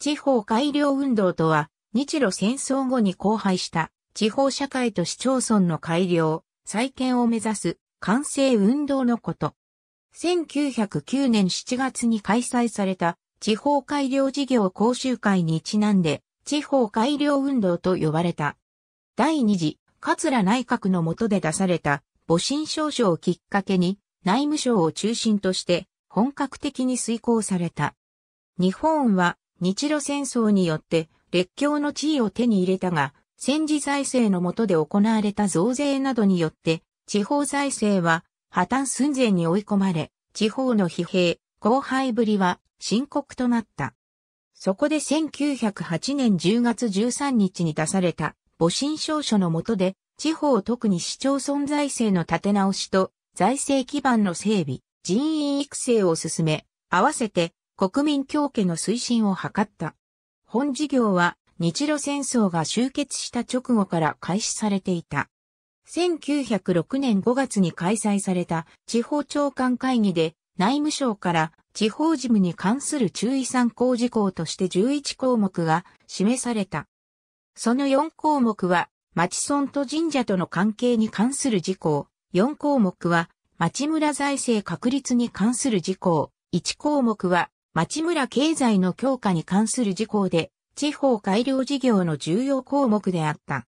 地方改良運動とは、日露戦争後に荒廃した地方社会と市町村の改良、再建を目指す完成運動のこと。1909年7月に開催された地方改良事業講習会にちなんで地方改良運動と呼ばれた。第二次、桂内閣の下で出された母親証書をきっかけに内務省を中心として本格的に遂行された。日本は日露戦争によって列強の地位を手に入れたが、戦時財政の下で行われた増税などによって、地方財政は破綻寸前に追い込まれ、地方の疲弊、荒廃ぶりは深刻となった。そこで1908年10月13日に出された母親証書の下で、地方特に市町村財政の立て直しと財政基盤の整備、人員育成を進め、合わせて国民協家の推進を図った。本事業は日露戦争が終結した直後から開始されていた。1906年5月に開催された地方長官会議で内務省から地方事務に関する注意参考事項として11項目が示された。その4項目は町村と神社との関係に関する事項、4項目は町村財政確立に関する事項、1項目は町村経済の強化に関する事項で、地方改良事業の重要項目であった。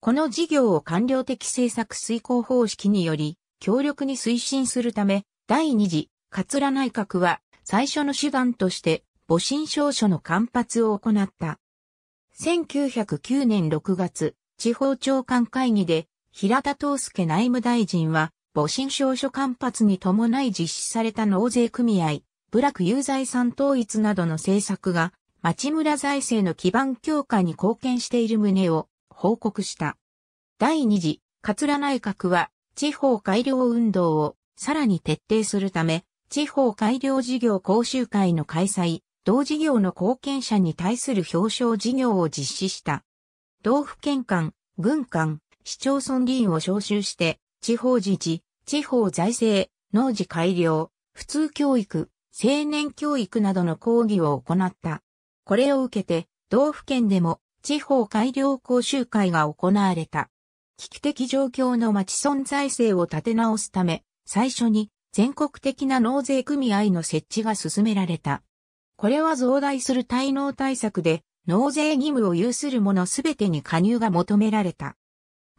この事業を官僚的政策遂行方式により、強力に推進するため、第二次、桂内閣は、最初の手段として、母親証書の間髪を行った。1909年6月、地方長官会議で、平田東介内務大臣は、母親証書間髪に伴い実施された納税組合、部落有財産統一などの政策が、町村財政の基盤強化に貢献している旨を報告した。第二次、桂内閣は、地方改良運動をさらに徹底するため、地方改良事業講習会の開催、同事業の貢献者に対する表彰事業を実施した。道府県間、軍間、市町村議員を招集して、地方自治、地方財政、農事改良、普通教育、青年教育などの講義を行った。これを受けて、道府県でも地方改良講習会が行われた。危機的状況の町村財政を立て直すため、最初に全国的な納税組合の設置が進められた。これは増大する滞納対策で、納税義務を有する者すべてに加入が求められた。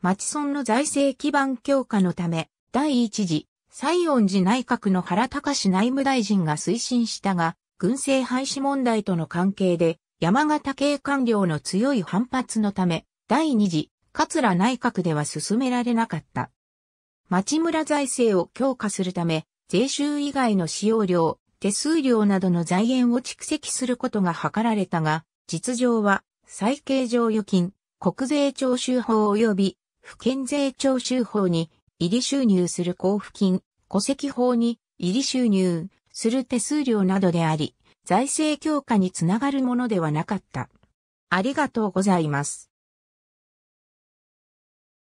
町村の財政基盤強化のため、第一次西恩寺内閣の原隆内務大臣が推進したが、軍政廃止問題との関係で、山形系官僚の強い反発のため、第二次、桂内閣では進められなかった。町村財政を強化するため、税収以外の使用料、手数料などの財源を蓄積することが図られたが、実情は、再計上預金、国税徴収法及び、不県税徴収法に入り収入する交付金、戸籍法に入り収入する手数料などであり、財政強化につながるものではなかった。ありがとうございます。